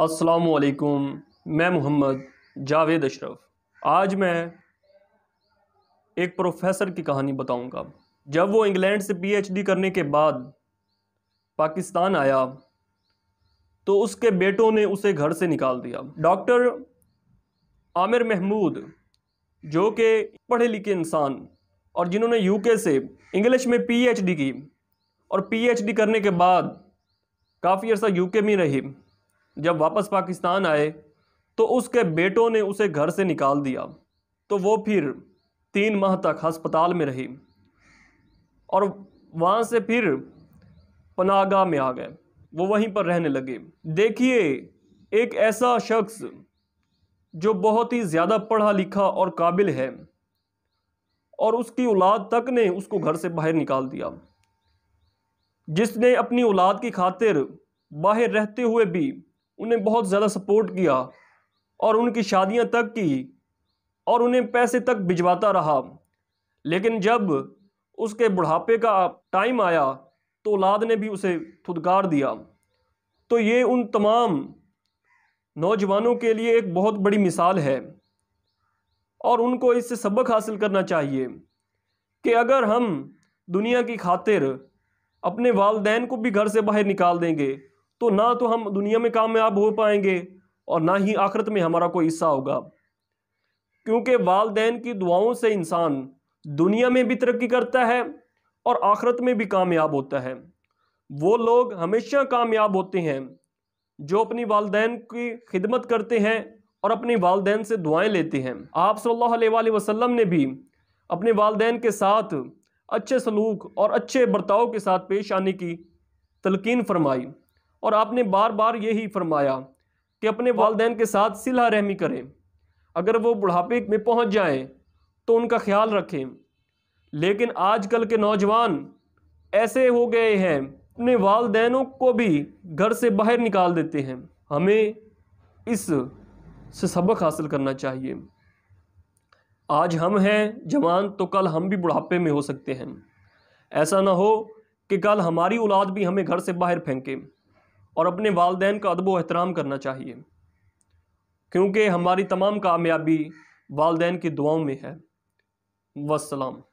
वालेकुम मैं मोहम्मद जावेद अशरफ आज मैं एक प्रोफेसर की कहानी बताऊंगा। जब वो इंग्लैंड से पीएचडी करने के बाद पाकिस्तान आया तो उसके बेटों ने उसे घर से निकाल दिया डॉक्टर आमिर महमूद जो कि पढ़े लिखे इंसान और जिन्होंने यूके से इंग्लिश में पीएचडी की और पीएचडी करने के बाद काफ़ी अर्सा यूके में रही जब वापस पाकिस्तान आए तो उसके बेटों ने उसे घर से निकाल दिया तो वो फिर तीन माह तक हस्पताल में रही और वहाँ से फिर पनागा में आ गए वो वहीं पर रहने लगे देखिए एक ऐसा शख्स जो बहुत ही ज़्यादा पढ़ा लिखा और काबिल है और उसकी औलाद तक ने उसको घर से बाहर निकाल दिया जिसने अपनी औलाद की खातिर बाहर रहते हुए भी उन्हें बहुत ज़्यादा सपोर्ट किया और उनकी शादियां तक की और उन्हें पैसे तक भिजवाता रहा लेकिन जब उसके बुढ़ापे का टाइम आया तो औलाद ने भी उसे थुदकार दिया तो ये उन तमाम नौजवानों के लिए एक बहुत बड़ी मिसाल है और उनको इससे सबक हासिल करना चाहिए कि अगर हम दुनिया की खातिर अपने वालदेन को भी घर से बाहर निकाल देंगे तो ना तो हम दुनिया में कामयाब हो पाएंगे और ना ही आखिरत में हमारा कोई हिस्सा होगा क्योंकि वालदेन की दुआओं से इंसान दुनिया में भी तरक्की करता है और आखिरत में भी कामयाब होता है वो लोग हमेशा कामयाब होते हैं जो अपनी वालदेन की खिदमत करते हैं और अपनी वालदेन से दुआएं लेते हैं आप सल्लल्लाहु अलैहि वसल्लम ने भी अपने वालदेन के साथ अच्छे सलूक और अच्छे बर्ताव के साथ पेश आने की तलकिन फरमाई और आपने बार बार यही फरमाया कि अपने वालदे के साथ सिला रहमी करें अगर वो बुढ़ापे में पहुंच जाएं तो उनका ख्याल रखें लेकिन आजकल के नौजवान ऐसे हो गए हैं अपने वालदेनों को भी घर से बाहर निकाल देते हैं हमें इस से सबक हासिल करना चाहिए आज हम हैं जवान तो कल हम भी बुढ़ापे में हो सकते हैं ऐसा ना हो कि कल हमारी औलाद भी हमें घर से बाहर फेंके और अपने वालदेन का अदब एहतराम करना चाहिए क्योंकि हमारी तमाम कामयाबी वालदेन की दुआओं में है वसलाम